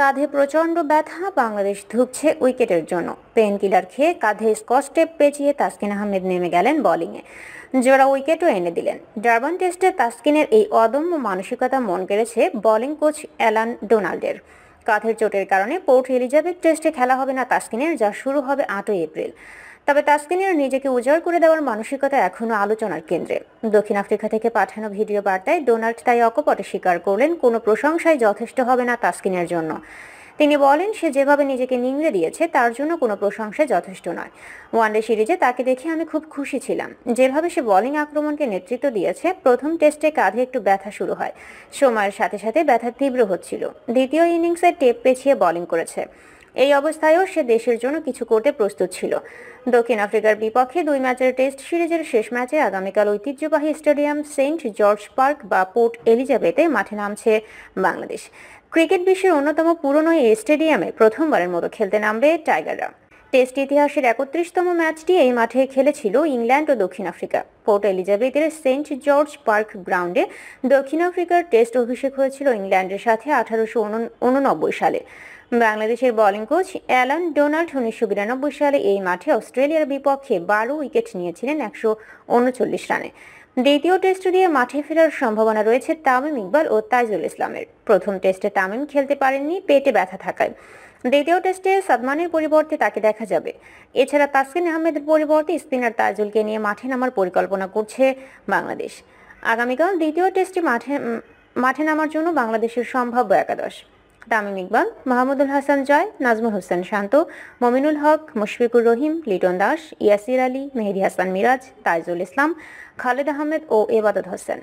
কাঁধে প্রচণ্ড ব্যথা বাংলাদেশ ধুকছে উইকেটের জন্য পেন কিলার খেয়ে কাঁধে স্কস্টেপ পেঁচিয়ে তাসকিন আহমেদ নেমে গেলেন বলিংয়ে জোড়া উইকেটও এনে দিলেন ডারবান টেস্টে তাসকিনের এই অদম্য মানসিকতা মন কেড়েছে বলিং কোচ অ্যালান ডোনাল্ডের কাঁধের চোটের কারণে পোর্ট এলিজাবেথ টেস্টে খেলা হবে না তাসকিনের যা শুরু হবে আটই এপ্রিল তবে তাসকিনের নিজেকে উজাড় করে দেওয়ার মানসিকতা এখনও আলোচনার কেন্দ্রে দক্ষিণ আফ্রিকা থেকে পাঠানো ভিডিও বার্তায় ডোনাল্ড তাই অকপটে স্বীকার করলেন কোনো প্রশংসাই যথেষ্ট হবে না তাসকিনের জন্য তিনি বলেন সে যেভাবে নিজেকে নিংড়ে দিয়েছে তার জন্য কোনো প্রশংসা যথেষ্ট নয় ওয়ানডে সিরিজে তাকে দেখে আমি খুব খুশি ছিলাম যেভাবে সে বোলিং আক্রমণকে নেতৃত্ব দিয়েছে প্রথম টেস্টে কাঁধে একটু ব্যথা শুরু হয় সময়ের সাথে সাথে ব্যথা তীব্র হচ্ছিল দ্বিতীয় ইনিংসে টেপ পেছিয়ে বোলিং করেছে এই অবস্থায়ও সে দেশের জন্য কিছু করতে প্রস্তুত ছিল দক্ষিণ আফ্রিকার বিপক্ষে দুই ম্যাচের টেস্ট সিরিজের শেষ ম্যাচে আগামীকাল ঐতিহ্যবাহী স্টেডিয়াম সেন্ট জর্জ পার্ক বা পোর্ট এলিজাবেথে মাঠে নামছে বাংলাদেশ ক্রিকেট বিশ্বের অন্যতম পুরনো এই স্টেডিয়ামে প্রথমবারের মতো খেলতে নামবে টাইগাররা টেস্ট ইতিহাসের একত্রিশতম ম্যাচটি এই মাঠে খেলেছিল ইংল্যান্ড ও দক্ষিণ আফ্রিকা পোর্ট এলিজাবেথের সেন্ট জর্জ পার্ক গ্রাউন্ডে দক্ষিণ আফ্রিকার টেস্ট অভিষেক হয়েছিল ইংল্যান্ডের সাথে আঠারোশো সালে বাংলাদেশের বোলিং কোচ অ্যালান ডোনাল্ড উনিশশো সালে এই মাঠে অস্ট্রেলিয়ার বিপক্ষে বারো উইকেট নিয়েছিলেন একশো উনচল্লিশ রানে দ্বিতীয় টেস্ট দিয়ে মাঠে ফেরার সম্ভাবনা রয়েছে তামিম ইকবাল ও তাইজুল ইসলামের প্রথম টেস্টে তামিম খেলতে পারেননি পেটে ব্যথা থাকায় দ্বিতীয় টেস্টে সাদমানের পরিবর্তে তাকে দেখা যাবে এছাড়া তাসকিন আহমেদের পরিবর্তে স্পিনার তাজুলকে নিয়ে মাঠে নামার পরিকল্পনা করছে বাংলাদেশ আগামীকাল দ্বিতীয় টেস্টে মাঠে মাঠে নামার জন্য বাংলাদেশের সম্ভাব্য একাদশ তামিম ইকবাল মাহমুদুল হাসান জয় নাজমুল হোসেন শান্ত মমিনুল হক মুশফিকুর রহিম লিটন দাস ইয়াসির আলী মেহেদি হাসান মিরাজ তাইজুল ইসলাম খালেদ আহমেদ ও এবাদত হোসেন